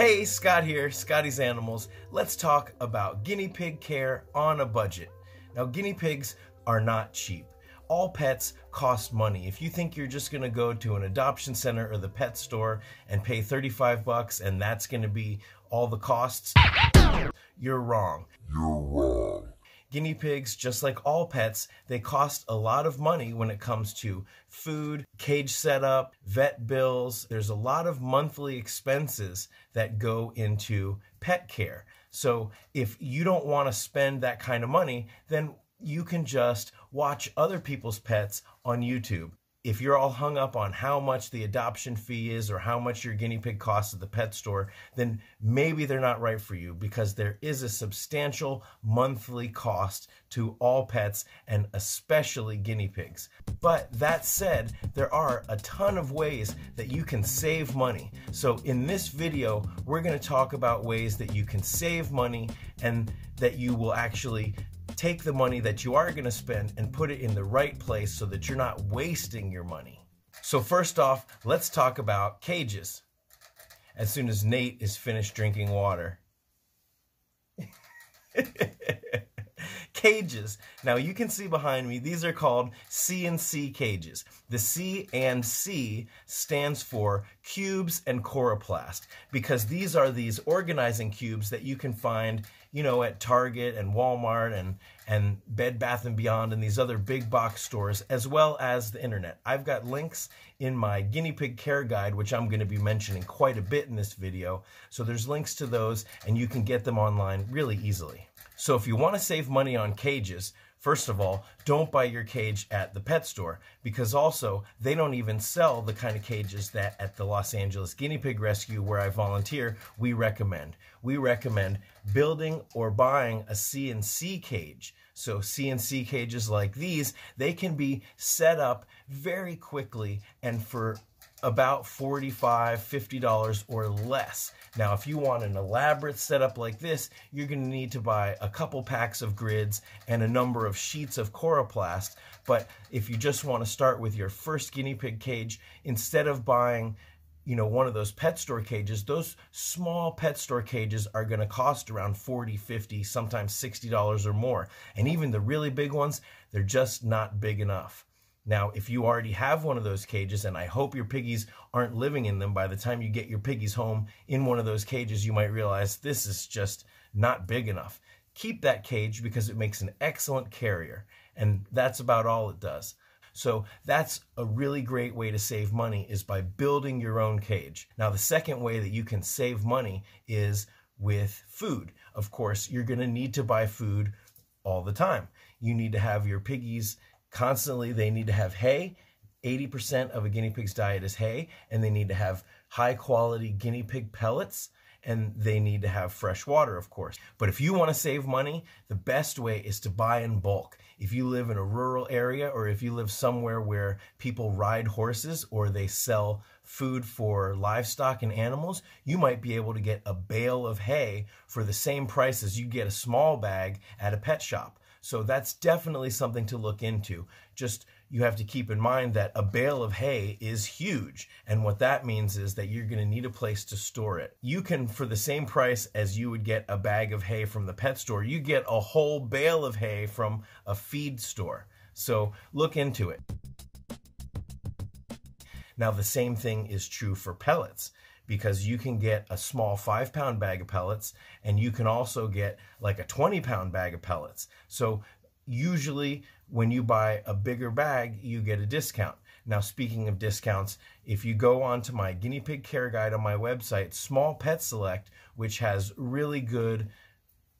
Hey, Scott here, Scotty's Animals. Let's talk about guinea pig care on a budget. Now, guinea pigs are not cheap. All pets cost money. If you think you're just going to go to an adoption center or the pet store and pay 35 bucks and that's going to be all the costs, you're wrong. You're wrong. Guinea pigs, just like all pets, they cost a lot of money when it comes to food, cage setup, vet bills. There's a lot of monthly expenses that go into pet care. So if you don't want to spend that kind of money, then you can just watch other people's pets on YouTube if you're all hung up on how much the adoption fee is or how much your guinea pig costs at the pet store, then maybe they're not right for you because there is a substantial monthly cost to all pets and especially guinea pigs. But that said, there are a ton of ways that you can save money. So in this video, we're gonna talk about ways that you can save money and that you will actually take the money that you are going to spend and put it in the right place so that you're not wasting your money. So, first off, let's talk about cages. As soon as Nate is finished drinking water, cages. Now you can see behind me, these are called CNC cages. The C and C stands for cubes and coroplast because these are these organizing cubes that you can find you know, at Target and Walmart and, and Bed Bath & Beyond and these other big box stores, as well as the internet. I've got links in my guinea pig care guide, which I'm going to be mentioning quite a bit in this video. So there's links to those and you can get them online really easily. So if you want to save money on cages, First of all, don't buy your cage at the pet store because also they don't even sell the kind of cages that at the Los Angeles Guinea Pig Rescue, where I volunteer, we recommend. We recommend building or buying a CNC cage. So, CNC cages like these, they can be set up very quickly and for about $45, $50 or less. Now, if you want an elaborate setup like this, you're going to need to buy a couple packs of grids and a number of sheets of coroplast. But if you just want to start with your first guinea pig cage, instead of buying you know one of those pet store cages those small pet store cages are going to cost around 40 50 sometimes 60 dollars or more and even the really big ones they're just not big enough now, if you already have one of those cages, and I hope your piggies aren't living in them, by the time you get your piggies home in one of those cages, you might realize this is just not big enough. Keep that cage because it makes an excellent carrier, and that's about all it does. So that's a really great way to save money is by building your own cage. Now, the second way that you can save money is with food. Of course, you're going to need to buy food all the time. You need to have your piggies Constantly, they need to have hay. 80% of a guinea pig's diet is hay, and they need to have high quality guinea pig pellets and they need to have fresh water, of course. But if you want to save money, the best way is to buy in bulk. If you live in a rural area or if you live somewhere where people ride horses or they sell food for livestock and animals, you might be able to get a bale of hay for the same price as you get a small bag at a pet shop. So that's definitely something to look into. Just you have to keep in mind that a bale of hay is huge. And what that means is that you're going to need a place to store it. You can, for the same price as you would get a bag of hay from the pet store, you get a whole bale of hay from a feed store. So look into it. Now, the same thing is true for pellets because you can get a small five pound bag of pellets and you can also get like a 20 pound bag of pellets. So usually when you buy a bigger bag, you get a discount. Now, speaking of discounts, if you go onto my guinea pig care guide on my website, Small Pet Select, which has really good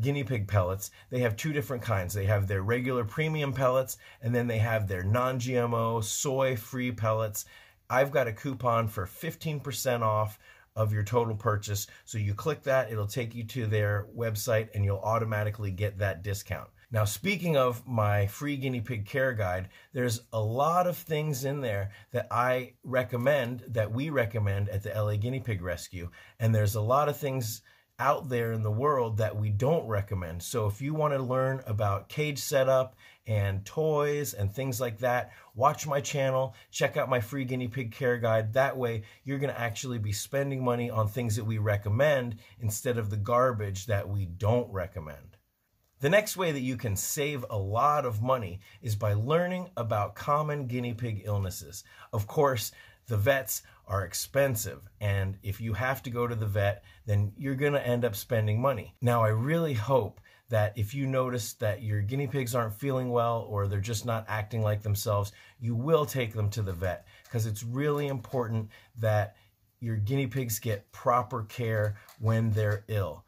guinea pig pellets, they have two different kinds. They have their regular premium pellets, and then they have their non GMO, soy free pellets I've got a coupon for 15% off of your total purchase. So you click that, it'll take you to their website and you'll automatically get that discount. Now, speaking of my free guinea pig care guide, there's a lot of things in there that I recommend, that we recommend at the LA Guinea Pig Rescue. And there's a lot of things out there in the world that we don't recommend. So if you want to learn about cage setup and toys and things like that, watch my channel, check out my free guinea pig care guide. That way you're going to actually be spending money on things that we recommend instead of the garbage that we don't recommend. The next way that you can save a lot of money is by learning about common guinea pig illnesses. Of course, the vets are expensive, and if you have to go to the vet, then you're going to end up spending money. Now, I really hope that if you notice that your guinea pigs aren't feeling well or they're just not acting like themselves, you will take them to the vet because it's really important that your guinea pigs get proper care when they're ill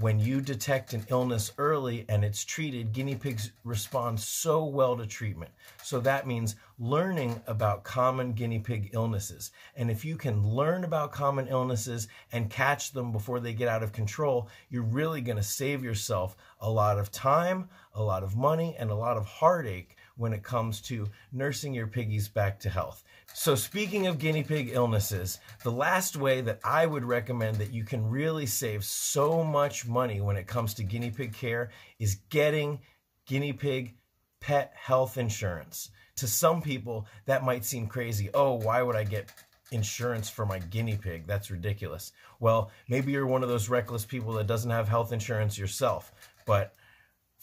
when you detect an illness early and it's treated, guinea pigs respond so well to treatment. So that means learning about common guinea pig illnesses. And if you can learn about common illnesses and catch them before they get out of control, you're really going to save yourself a lot of time, a lot of money and a lot of heartache when it comes to nursing your piggies back to health. So, speaking of guinea pig illnesses, the last way that I would recommend that you can really save so much money when it comes to guinea pig care is getting guinea pig pet health insurance. To some people, that might seem crazy. Oh, why would I get insurance for my guinea pig. That's ridiculous. Well, maybe you're one of those reckless people that doesn't have health insurance yourself, but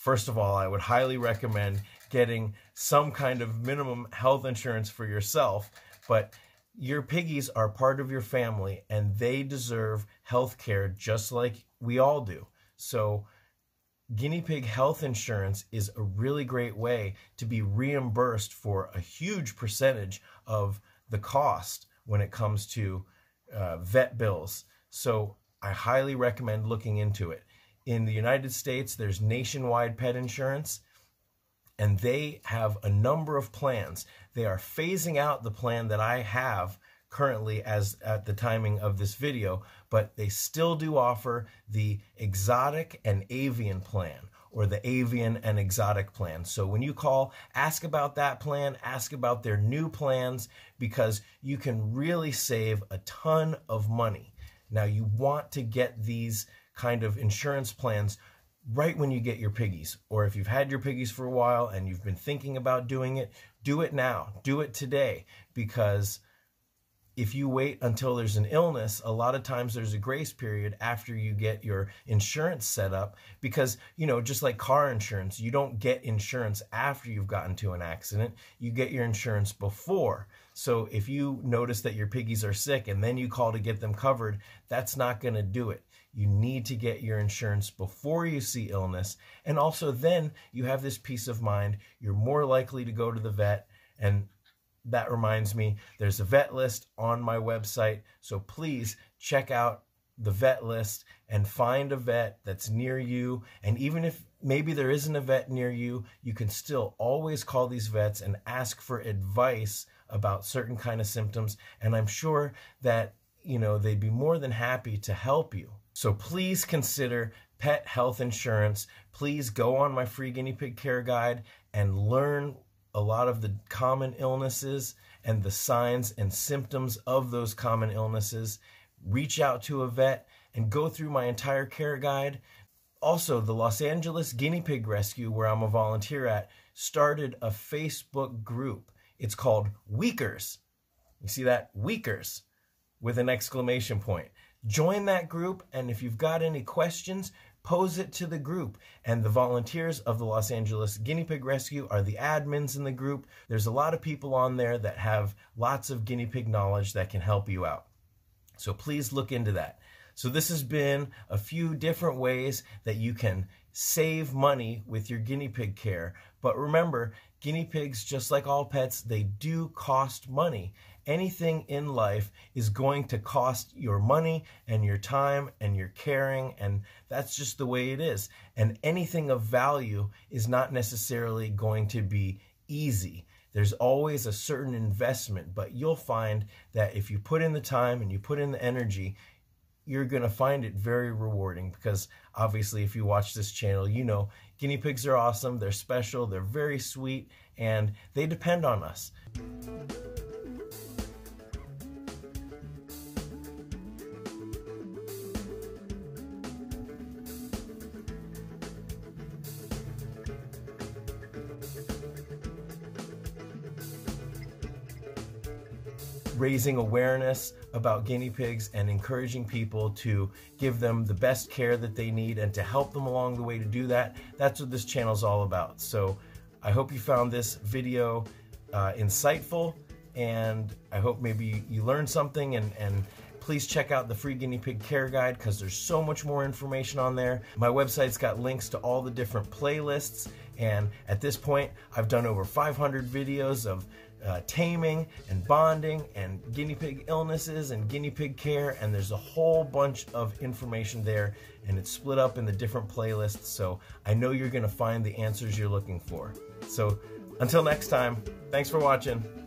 First of all, I would highly recommend getting some kind of minimum health insurance for yourself, but your piggies are part of your family and they deserve health care just like we all do. So, guinea pig health insurance is a really great way to be reimbursed for a huge percentage of the cost when it comes to uh, vet bills. So, I highly recommend looking into it in the United States, there's nationwide pet insurance, and they have a number of plans. They are phasing out the plan that I have currently as at the timing of this video, but they still do offer the exotic and avian plan or the avian and exotic plan. So when you call, ask about that plan, ask about their new plans because you can really save a ton of money. Now you want to get these kind of insurance plans right when you get your piggies. Or if you've had your piggies for a while and you've been thinking about doing it, do it now. Do it today because if you wait until there's an illness, a lot of times there's a grace period after you get your insurance set up because, you know, just like car insurance, you don't get insurance after you've gotten to an accident. You get your insurance before. So if you notice that your piggies are sick and then you call to get them covered, that's not going to do it. You need to get your insurance before you see illness. And also, then you have this peace of mind. You're more likely to go to the vet. And that reminds me, there's a vet list on my website. So please check out the vet list and find a vet that's near you. And even if maybe there isn't a vet near you, you can still always call these vets and ask for advice about certain kind of symptoms. And I'm sure that, you know, they'd be more than happy to help you. So please consider pet health insurance. Please go on my free guinea pig care guide and learn a lot of the common illnesses and the signs and symptoms of those common illnesses. Reach out to a vet and go through my entire care guide. Also, the Los Angeles Guinea Pig Rescue, where I'm a volunteer at, started a Facebook group. It's called Weakers. You see that? Weakers with an exclamation point. Join that group, and if you've got any questions, pose it to the group. And the volunteers of the Los Angeles Guinea Pig Rescue are the admins in the group. There's a lot of people on there that have lots of guinea pig knowledge that can help you out. So please look into that. So, this has been a few different ways that you can save money with your guinea pig care. But remember, guinea pigs, just like all pets, they do cost money anything in life is going to cost your money and your time and your caring. And that's just the way it is. And anything of value is not necessarily going to be easy. There's always a certain investment, but you'll find that if you put in the time and you put in the energy, you're going to find it very rewarding because obviously if you watch this channel you know guinea pigs are awesome they're special they're very sweet and they depend on us raising awareness about guinea pigs and encouraging people to give them the best care that they need and to help them along the way to do that. That's what this channel is all about. So I hope you found this video uh, insightful and I hope maybe you learned something and, and please check out the free guinea pig care guide because there's so much more information on there. My website's got links to all the different playlists and at this point I've done over 500 videos of uh, taming and bonding and guinea pig illnesses and guinea pig care. And there's a whole bunch of information there and it's split up in the different playlists. So I know you're gonna find the answers you're looking for. So until next time, thanks for watching.